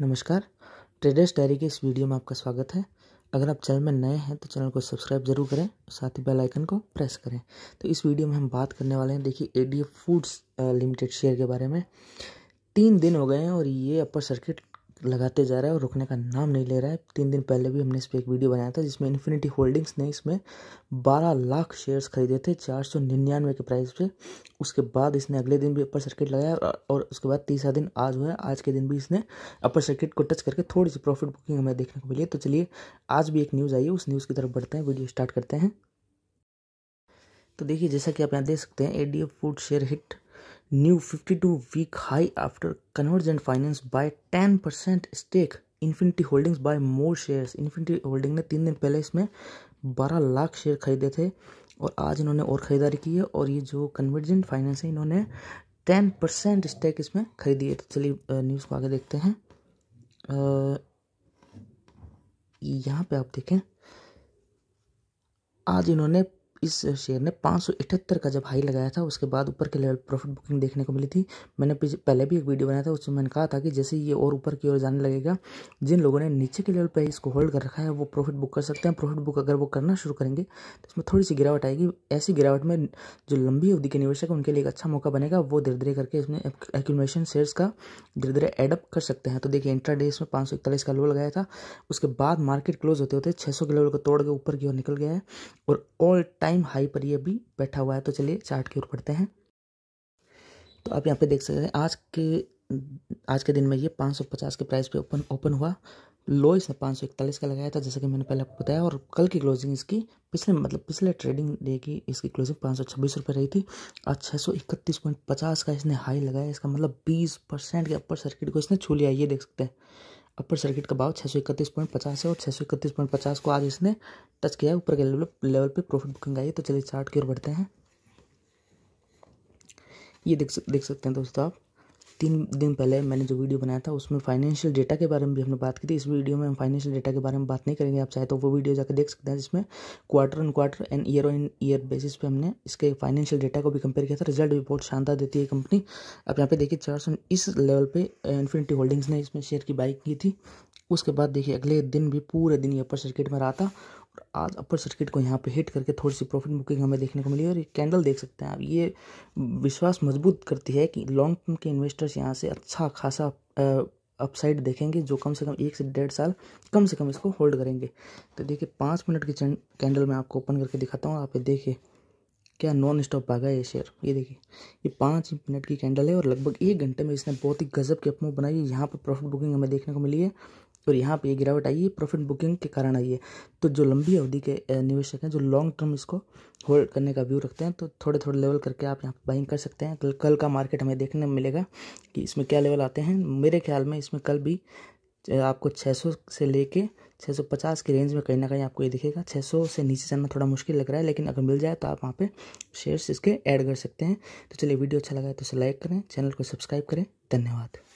नमस्कार traders diary के इस वीडियो में आपका स्वागत है अगर आप चैनल में नए हैं तो चैनल को सब्सक्राइब जरूर करें साथ ही बेल आइकन को प्रेस करें तो इस वीडियो में हम बात करने वाले हैं देखिए ए फूड्स लिमिटेड शेयर के बारे में तीन दिन हो गए हैं और ये अपर सर्किट लगाते जा रहा है और रुकने का नाम नहीं ले रहा है तीन दिन पहले भी हमने इस पर एक वीडियो बनाया था जिसमें इन्फिनिटी होल्डिंग्स ने इसमें 12 लाख शेयर्स खरीदे थे चार सौ निन्यानवे के प्राइस पे उसके बाद इसने अगले दिन भी अपर सर्किट लगाया और उसके बाद तीसरा दिन आज हुआ है आज के दिन भी इसने अपर सर्किट को टच करके थोड़ी सी प्रॉफिट बुकिंग हमें देखने को मिली तो चलिए आज भी एक न्यूज़ आई है उस न्यूज़ की तरफ बढ़ते हैं वीडियो स्टार्ट करते हैं तो देखिए जैसा कि आप यहाँ देख सकते हैं a food share hit to 52 high after convergent finance buy ten 10% stake infinity holdings buy more shares infinity holding ने तीन दिन पहले इसमें बारह लाख शेयर खरीदे थे और आज इन्होंने और ख़रीदारी की है और ये जो कन्वर्जेंट फाइनेंस है इन्होंने टेन परसेंट स्टेक इसमें खरीदी है तो चलिए न्यूज़ को आगे देखते हैं यहाँ पे आप देखें आज इन्होंने इस शेयर ने पाँच सौ इकहत्तर का जब हाई लगाया था उसके बाद ऊपर के लेवल प्रॉफिट बुकिंग देखने को मिली थी मैंने पहले भी एक वीडियो बनाया था उसमें मैंने कहा था कि जैसे ये और ऊपर की ओर जाने लगेगा जिन लोगों ने नीचे के लेवल पर इसको होल्ड कर रखा है वो प्रॉफिट बुक कर सकते हैं प्रॉफिट बुक अगर वो करना शुरू करेंगे तो इसमें थोड़ी सी गिरावट आएगी ऐसी गिरावट में जो लंबी अवधि के निवेशक उनके लिए एक अच्छा मौका बनेगा वो धीरे धीरे करके इसमें एक्यूमेशन शेयर्स का धीरे धीरे एडअप कर सकते हैं तो देखिए इंट्रा डे इसमें पाँच सौ इकतालीस का लेवल लगाया था उसके बाद मार्केट क्लोज होते होते छः सौ के लेवल को तोड़ के ऊपर की ओर निकल गया है और ऑल टाइम टाइम हाई पर ये अभी बैठा हुआ है तो चलिए चार्ट की ओर पढ़ते हैं तो आप यहाँ पे देख सकते हैं आज के आज के दिन में ये 550 के प्राइस पे ओपन ओपन हुआ लो इसने पाँच का लगाया था जैसा कि मैंने पहले आपको बताया और कल की क्लोजिंग इसकी पिछले मतलब पिछले ट्रेडिंग डे की इसकी क्लोजिंग पाँच रुपए रही थी आज छः का इसने हाई लगाया इसका मतलब बीस के अपर सर्किट को इसने छू लिया ये देख सकते हैं अपर सर्किट का भाव छः सौ इकतीस पॉइंट पचास है और छः सौ इकतीस पॉइंट पचास को आज इसने टच किया है ऊपर के लेवल लेवल पे प्रॉफिट बुकिंग आई है तो चलिए चार्ट की ओर बढ़ते हैं ये देख देख सकते हैं दोस्तों आप तीन दिन पहले मैंने जो वीडियो बनाया था उसमें फाइनेंशियल डेटा के बारे में भी हमने बात की थी इस वीडियो में हम फाइनेंशियल डेटा के बारे में बात नहीं करेंगे आप चाहे तो वो वीडियो जाकर देख सकते हैं जिसमें quarter end quarter end year on year basis पे हमने इसके फाइनेंशियल डेटा को भी कंपेयर किया था रिजल्ट भी बहुत शानदार देती है कंपनी अब यहाँ पे देखिए चार इस लेवल पर इन्फिनिटी होल्डिंग्स ने इसमें शेयर की बाइक की थी उसके बाद देखिए अगले दिन भी पूरे दिन ये अपर सर्किट में रहा था आज अपर सर्किट को यहाँ पे हिट करके थोड़ी सी प्रॉफिट बुकिंग हमें देखने को मिली और ये कैंडल देख सकते हैं आप ये विश्वास मजबूत करती है कि लॉन्ग टर्म के इन्वेस्टर्स यहाँ से अच्छा खासा अपसाइड देखेंगे जो कम से कम एक से डेढ़ साल कम से कम इसको होल्ड करेंगे तो देखिए पाँच मिनट की कैंडल मैं आपको ओपन करके दिखाता हूँ आप ये देखिए क्या नॉन स्टॉप भागा ये शेयर ये देखिए ये पाँच मिनट की कैंडल है और लगभग एक घंटे में इसने बहुत ही गजब की अपमूव बनाई यहाँ पर प्रॉफिट बुकिंग हमें देखने को मिली है और यहाँ पे ये गिरावट आई है प्रॉफिट बुकिंग के कारण आई है तो जो लंबी अवधि के निवेशक हैं जो लॉन्ग टर्म इसको होल्ड करने का व्यू रखते हैं तो थोड़े थोड़े लेवल करके आप यहाँ पर बाइंग कर सकते हैं कल कल का मार्केट हमें देखने में मिलेगा कि इसमें क्या लेवल आते हैं मेरे ख्याल में इसमें कल भी आपको सौ से लेके पचास की रेंज में कहीं ना कहीं आपको ये दिखेगा सौ से नीचे जाना थोड़ा मुश्किल लग रहा है लेकिन अगर मिल जाए तो आप वहाँ पे शेयर्स इसके ऐड कर सकते हैं तो चलिए वीडियो अच्छा लगा है तो इसे लाइक करें चैनल को सब्सक्राइब करें धन्यवाद